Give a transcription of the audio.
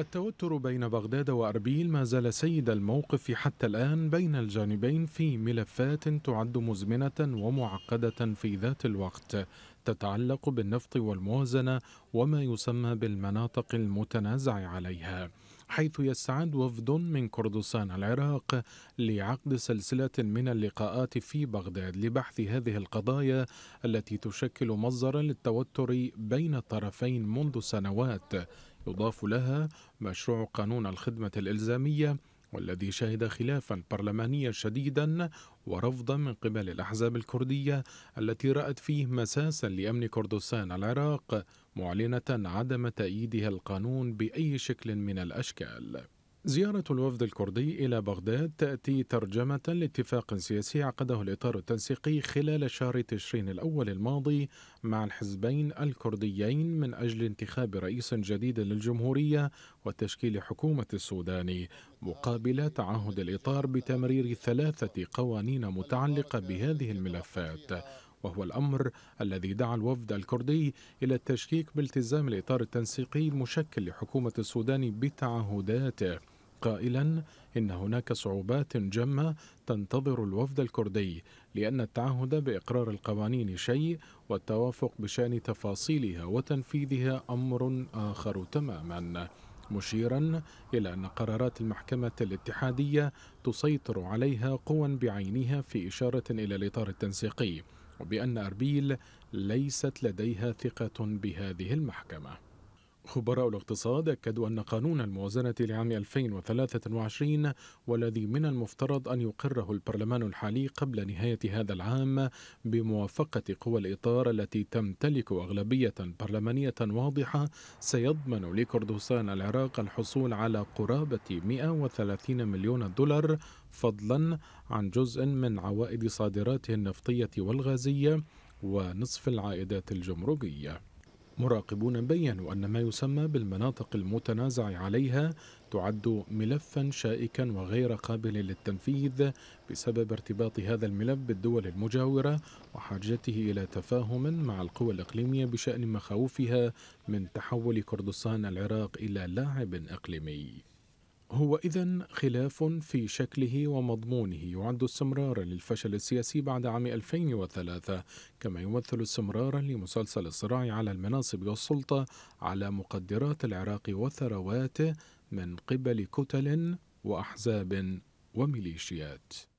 التوتر بين بغداد وأربيل ما زال سيد الموقف حتى الآن بين الجانبين في ملفات تعد مزمنة ومعقدة في ذات الوقت تتعلق بالنفط والموازنة وما يسمى بالمناطق المتنازع عليها حيث يستعد وفد من كردستان العراق لعقد سلسلة من اللقاءات في بغداد لبحث هذه القضايا التي تشكل مصدرا للتوتر بين الطرفين منذ سنوات يضاف لها مشروع قانون الخدمة الإلزامية والذي شهد خلافا برلمانيا شديدا ورفضا من قبل الأحزاب الكردية التي رأت فيه مساسا لأمن كردستان العراق معلنة عدم تأييدها القانون بأي شكل من الأشكال زيارة الوفد الكردي إلى بغداد تأتي ترجمة لاتفاق سياسي عقده الإطار التنسيقي خلال شهر تشرين الأول الماضي مع الحزبين الكرديين من أجل انتخاب رئيس جديد للجمهورية وتشكيل حكومة السودان مقابل تعهد الإطار بتمرير ثلاثة قوانين متعلقة بهذه الملفات وهو الأمر الذي دعا الوفد الكردي إلى التشكيك بالتزام الإطار التنسيقي المشكل لحكومة السودان بتعهداته قائلا إن هناك صعوبات جمة تنتظر الوفد الكردي لأن التعهد بإقرار القوانين شيء والتوافق بشأن تفاصيلها وتنفيذها أمر آخر تماما مشيرا إلى أن قرارات المحكمة الاتحادية تسيطر عليها قوى بعينها في إشارة إلى الإطار التنسيقي وبأن أربيل ليست لديها ثقة بهذه المحكمة خبراء الاقتصاد أكدوا أن قانون الموازنة لعام 2023 والذي من المفترض أن يقره البرلمان الحالي قبل نهاية هذا العام بموافقة قوى الإطار التي تمتلك أغلبية برلمانية واضحة سيضمن لكردستان العراق الحصول على قرابة 130 مليون دولار فضلا عن جزء من عوائد صادراته النفطية والغازية ونصف العائدات الجمركيه مراقبون بينوا أن ما يسمى بالمناطق المتنازع عليها تعد ملفا شائكا وغير قابل للتنفيذ بسبب ارتباط هذا الملف بالدول المجاورة وحاجته إلى تفاهم مع القوى الإقليمية بشأن مخاوفها من تحول كردستان العراق إلى لاعب إقليمي هو إذا خلاف في شكله ومضمونه يعد استمرارا للفشل السياسي بعد عام 2003 كما يمثل استمرارا لمسلسل الصراع على المناصب والسلطة على مقدرات العراق وثرواته من قبل كتل وأحزاب وميليشيات